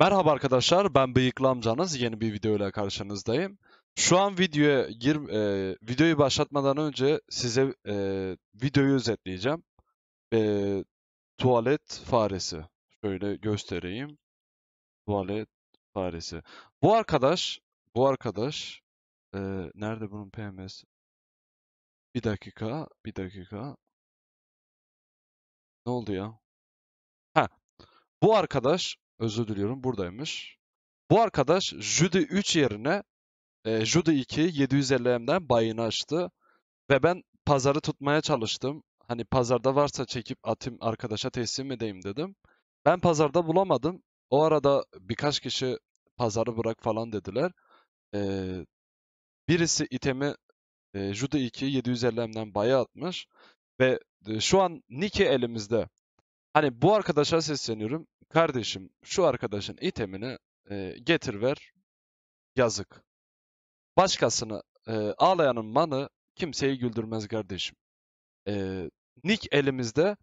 Merhaba arkadaşlar, ben Bıyıklı amcanız. Yeni bir video ile karşınızdayım. Şu an videoya gir, e, videoyu başlatmadan önce size e, videoyu özetleyeceğim. E, tuvalet faresi. Şöyle göstereyim. Tuvalet faresi. Bu arkadaş, bu arkadaş, e, nerede bunun PMS? Bir dakika, bir dakika. Ne oldu ya? Ha, bu arkadaş Özür diliyorum buradaymış. Bu arkadaş Judy 3 yerine e, Judy 2 750M'den bayını açtı. Ve ben pazarı tutmaya çalıştım. Hani pazarda varsa çekip atayım arkadaşa teslim edeyim dedim. Ben pazarda bulamadım. O arada birkaç kişi pazarı bırak falan dediler. Ee, birisi itemi e, Judy 2 750M'den baya atmış. Ve e, şu an Nike elimizde. Hani bu arkadaşa sesleniyorum. Kardeşim şu arkadaşın itemini e, getir ver. Yazık. Başkasını e, ağlayanın manı kimseyi güldürmez kardeşim. E, Nick elimizde.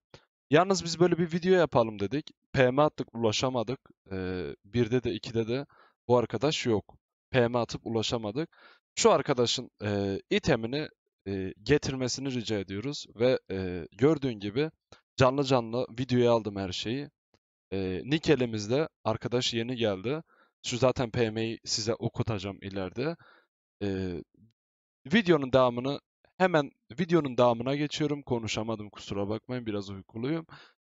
Yalnız biz böyle bir video yapalım dedik. PM attık ulaşamadık. E, birde de ikide de bu arkadaş yok. PM atıp ulaşamadık. Şu arkadaşın e, itemini e, getirmesini rica ediyoruz ve e, gördüğün gibi Canlı canlı videoya aldım her şeyi. E, Nick elimizde. Arkadaş yeni geldi. Şu zaten PM'yi size okutacağım ileride. E, videonun devamını hemen videonun devamına geçiyorum. Konuşamadım kusura bakmayın biraz uykuluyum.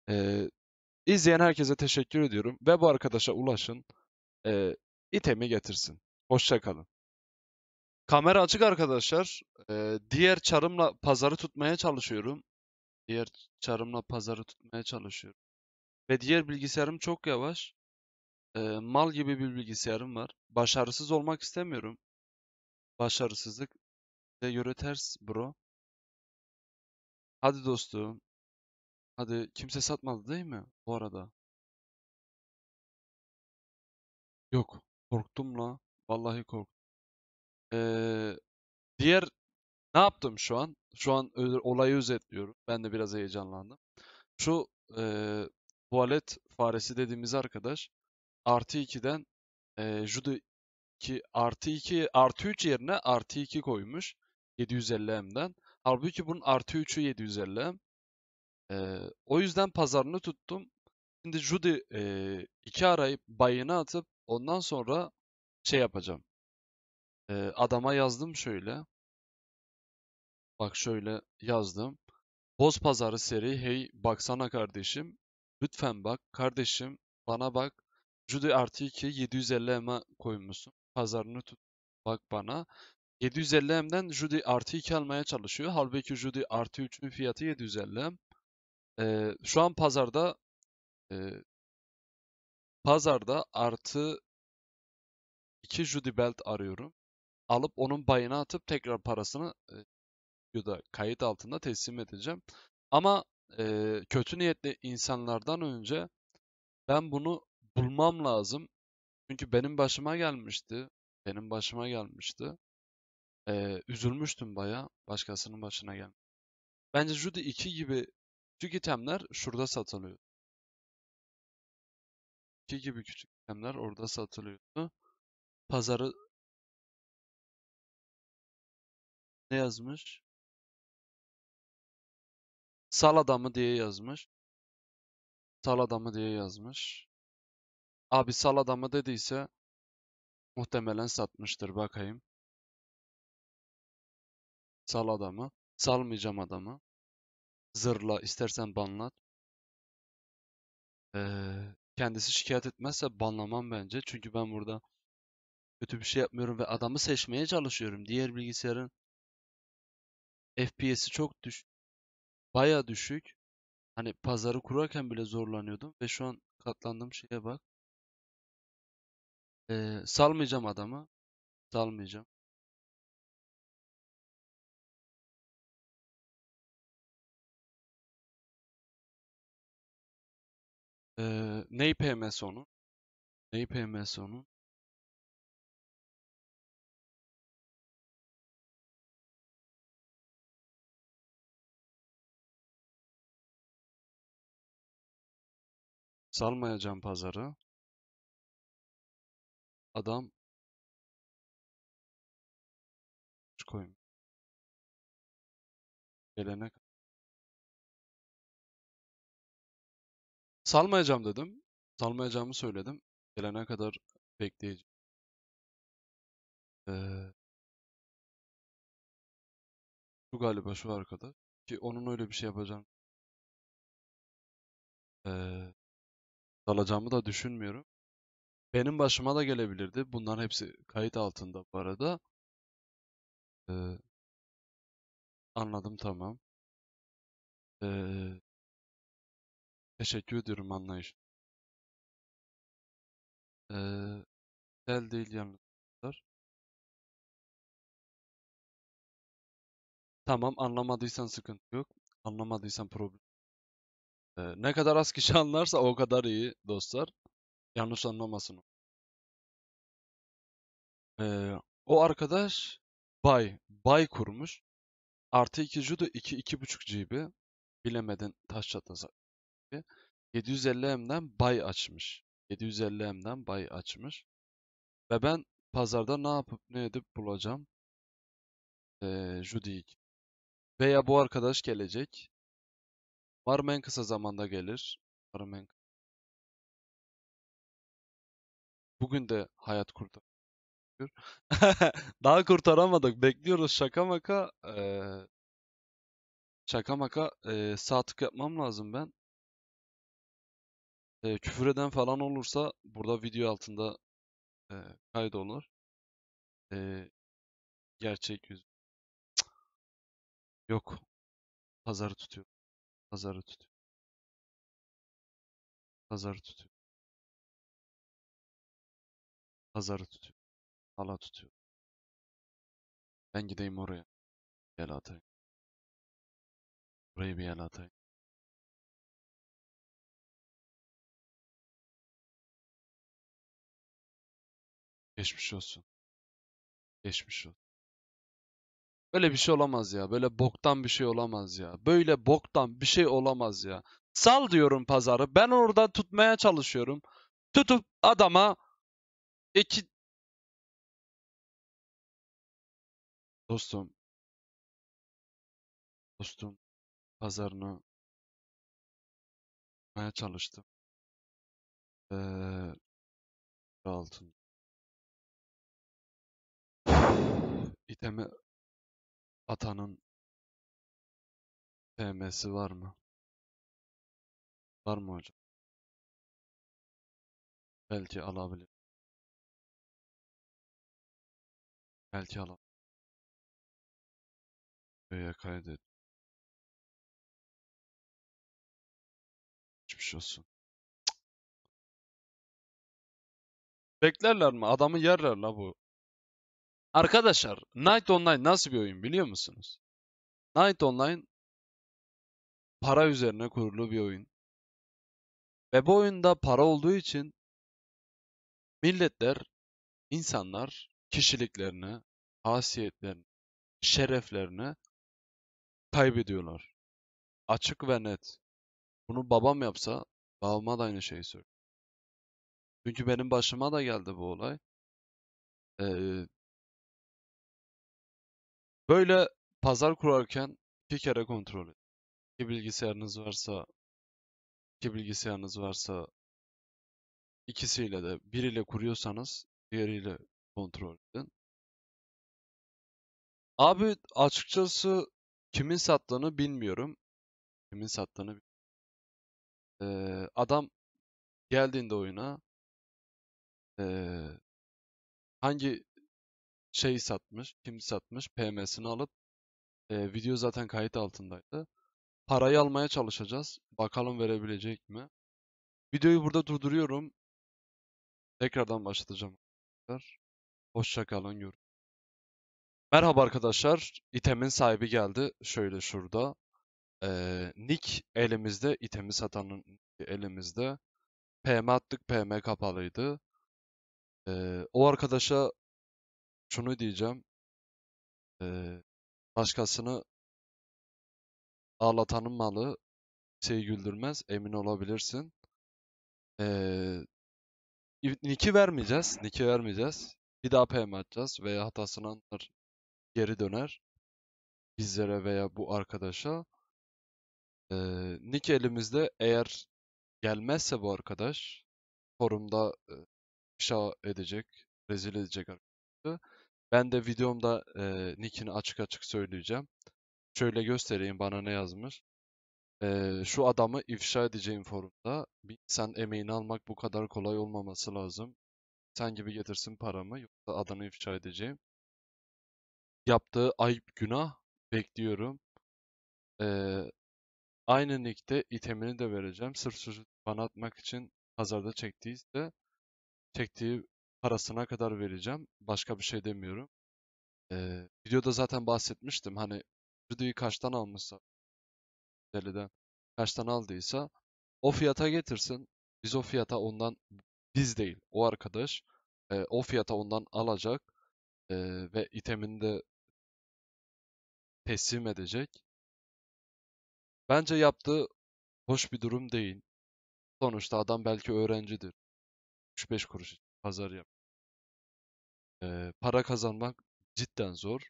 E, izleyen herkese teşekkür ediyorum ve bu arkadaşa ulaşın. E, itemi getirsin. Hoşçakalın. Kamera açık arkadaşlar. E, diğer çarımla pazarı tutmaya çalışıyorum. Diğer çarımla pazarı tutmaya çalışıyorum. Ve diğer bilgisayarım çok yavaş. Ee, mal gibi bir bilgisayarım var. Başarısız olmak istemiyorum. Başarısızlık de göre ters bro. Hadi dostum. Hadi kimse satmadı değil mi bu arada? Yok. Korktum la. Vallahi korktum. Ee, diğer ne yaptım şu an? Şu an olayı özetliyorum. Ben de biraz heyecanlandım. Şu e, tuvalet faresi dediğimiz arkadaş artı 2'den e, Judo 2 artı 2 artı 3 yerine artı 2 koymuş 750M'den. Halbuki bunun artı 3'ü 750M. E, o yüzden pazarını tuttum. Şimdi Judy e, iki arayıp bayını atıp ondan sonra şey yapacağım. E, adama yazdım şöyle. Bak şöyle yazdım. Boz Pazarı seri hey baksana kardeşim. Lütfen bak kardeşim bana bak. Judy artı 2 750 M koymuşsun. Pazarını tut bak bana. 750 M'den Judy artı 2 almaya çalışıyor. Halbuki Judy artı 3'ün fiyatı 750 M. Ee, şu an pazarda e, pazarda artı 2 Judy Belt arıyorum. Alıp onun bayına atıp tekrar parasını e, videoda kayıt altında teslim edeceğim. Ama e, kötü niyetli insanlardan önce ben bunu bulmam lazım. Çünkü benim başıma gelmişti. Benim başıma gelmişti. E, üzülmüştüm baya başkasının başına gelmiş. Bence Judy 2 gibi küçük itemler şurada satılıyor. 2 gibi küçük itemler orada satılıyordu. Pazarı ne yazmış? Sal adamı diye yazmış. Sal adamı diye yazmış. Abi sal adamı dediyse muhtemelen satmıştır bakayım. Sal adamı. Salmayacağım adamı. Zırla istersen banlat. Ee, kendisi şikayet etmezse banlamam bence. Çünkü ben burada kötü bir şey yapmıyorum ve adamı seçmeye çalışıyorum. Diğer bilgisayarın FPS'i çok düş Baya düşük. Hani pazarı kurarken bile zorlanıyordum ve şu an katlandığım şeye bak. Ee, salmayacağım adamı. Salmayacağım. Ee, ney PMS onun? Ney PMS onun? Salmayacağım pazarı, adam koymuş. Gelene Salmayacağım dedim. Salmayacağımı söyledim. Gelene kadar bekleyeceğim. Ee, şu galiba şu arkadaş. Ki onun öyle bir şey yapacağını ee, kalacağımı da düşünmüyorum. Benim başıma da gelebilirdi. Bunların hepsi kayıt altında bu arada. Ee, anladım tamam. Ee, teşekkür ediyorum anlayış. Ee, tel değil yalnızlar. Tamam anlamadıysan sıkıntı yok. Anlamadıysan problem. Ee, ne kadar az kişi anlarsa o kadar iyi dostlar. Yanlış anlamasın. Ee, o arkadaş bay, bay kurmuş. Artı 2 judo 2, 2.5 GB. Bilemedin taş çatası. 750M'den bay açmış. 750M'den bay açmış. Ve ben pazarda ne yapıp ne edip bulacağım. Ee, Judy'yi. Veya bu arkadaş gelecek. Umarım en kısa zamanda gelir. Umarım en Bugün de hayat kurtar. Daha kurtaramadık. Bekliyoruz şaka maka. Ee, şaka maka ee, sağ yapmam lazım ben. Ee, küfür eden falan olursa burada video altında e, kaydolur. Ee, gerçek yüz. Yok. Pazarı tutuyor. Pazarı tutuyor. Pazarı tutuyor. Pazarı tutuyor. Hala tutuyor. Ben gideyim oraya. Gel atayım. Burayı bir yana atayım. Geçmiş olsun. Geçmiş olsun. Böyle bir şey olamaz ya. Böyle boktan bir şey olamaz ya. Böyle boktan bir şey olamaz ya. Sal diyorum pazarı. Ben orada tutmaya çalışıyorum. Tutup adama iki dostum dostum pazarını tutmaya çalıştım. Ee, altın iteme Atanın PM'si var mı? Var mı hocam? Belki alabilir. Belki alabilir. Öyle kaydet. Geçmiş olsun. Beklerler mi? Adamı yerler la bu. Arkadaşlar Night Online nasıl bir oyun biliyor musunuz? Night Online para üzerine kurulu bir oyun. Ve bu oyunda para olduğu için milletler, insanlar kişiliklerini, hasiyetlerini, şereflerini kaybediyorlar. Açık ve net. Bunu babam yapsa babama da aynı şeyi söyler. Çünkü benim başıma da geldi bu olay. Ee, Böyle pazar kurarken iki kere kontrol edin. İki bilgisayarınız varsa, iki bilgisayarınız varsa ikisiyle de biriyle kuruyorsanız diğeriyle kontrol edin. Abi açıkçası kimin sattığını bilmiyorum. Kimin sattığını Ee, adam geldiğinde oyuna ee, hangi şey satmış, kim satmış, PM'sini alıp e, video zaten kayıt altındaydı. Parayı almaya çalışacağız. Bakalım verebilecek mi? Videoyu burada durduruyorum. Tekrardan başlatacağım. Hoşçakalın. Görüşürüz. Merhaba arkadaşlar. İtemin sahibi geldi. Şöyle şurada. Ee, nick elimizde. itemi satanın elimizde. PM attık. PM kapalıydı. Ee, o arkadaşa şunu diyeceğim. Ee, başkasını ağlatanın malı şey güldürmez. Emin olabilirsin. Ee, Nick'i vermeyeceğiz. Niki vermeyeceğiz. Bir daha PM atacağız veya hatasını anlar geri döner. Bizlere veya bu arkadaşa. Ee, Nick elimizde eğer gelmezse bu arkadaş forumda ifşa edecek, rezil edecek arkadaşı. Ben de videomda e, nickini açık açık söyleyeceğim. Şöyle göstereyim bana ne yazmış. E, şu adamı ifşa edeceğim forumda. Bir insan emeğini almak bu kadar kolay olmaması lazım. Sen gibi getirsin paramı yoksa adını ifşa edeceğim. Yaptığı ayıp günah bekliyorum. E, aynı nickte itemini de vereceğim. Sırf sözü bana atmak için pazarda çektiyse çektiği parasına kadar vereceğim. Başka bir şey demiyorum. Ee, videoda zaten bahsetmiştim. Hani videoyu kaçtan almışsa deliden kaçtan aldıysa o fiyata getirsin. Biz o fiyata ondan biz değil o arkadaş e, o fiyata ondan alacak e, ve itemini de teslim edecek. Bence yaptığı hoş bir durum değil. Sonuçta adam belki öğrencidir. 3-5 kuruş pazar yap. Ee, para kazanmak cidden zor.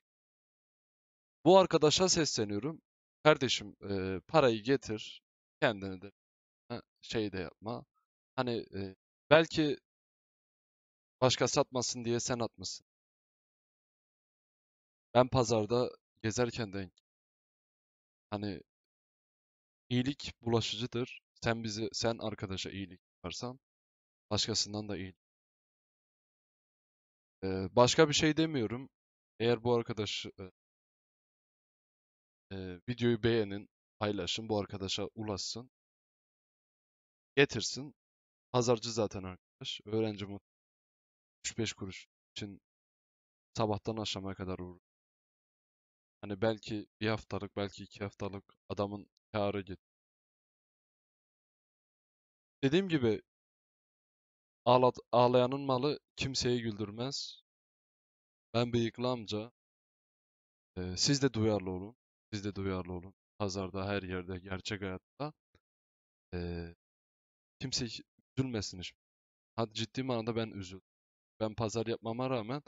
Bu arkadaşa sesleniyorum. Kardeşim e, parayı getir. Kendini de şey de yapma. Hani e, belki başka satmasın diye sen atmasın. Ben pazarda gezerken denk hani iyilik bulaşıcıdır. Sen bizi sen arkadaşa iyilik yaparsan başkasından da iyilik ee, başka bir şey demiyorum. Eğer bu arkadaş e, videoyu beğenin, paylaşın, bu arkadaşa ulaşsın. Getirsin. Pazarcı zaten arkadaş. Öğrenci mutlu. 3-5 kuruş için sabahtan akşama kadar uğraşıyor. Hani belki bir haftalık, belki iki haftalık adamın karı git. Dediğim gibi Ağla, ağlayanın malı kimseyi güldürmez. Ben bıyıklı amca. Ee, siz de duyarlı olun. Siz de duyarlı olun. Pazarda, her yerde, gerçek hayatta. Ee, kimse üzülmesin Hadi ciddi manada ben üzüldüm. Ben pazar yapmama rağmen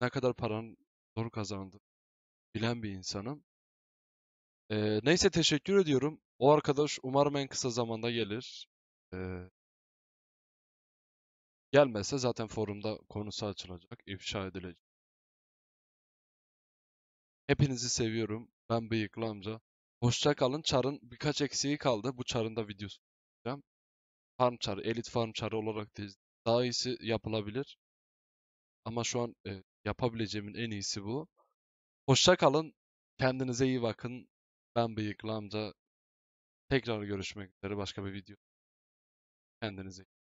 ne kadar paranın zor kazandım bilen bir insanım. Ee, neyse teşekkür ediyorum. O arkadaş umarım en kısa zamanda gelir. Ee, Gelmezse zaten forumda konusu açılacak, ifşa edilecek. Hepinizi seviyorum. Ben Bıyıklı amca. Hoşça kalın. Çar'ın birkaç eksiği kaldı. Bu Çar'ın da videosu yapacağım. Farm Çar'ı, Elit Farm Çar'ı olarak da daha iyisi yapılabilir. Ama şu an e, yapabileceğimin en iyisi bu. Hoşça kalın. Kendinize iyi bakın. Ben Bıyıklı amca. Tekrar görüşmek üzere başka bir video. Kendinize iyi.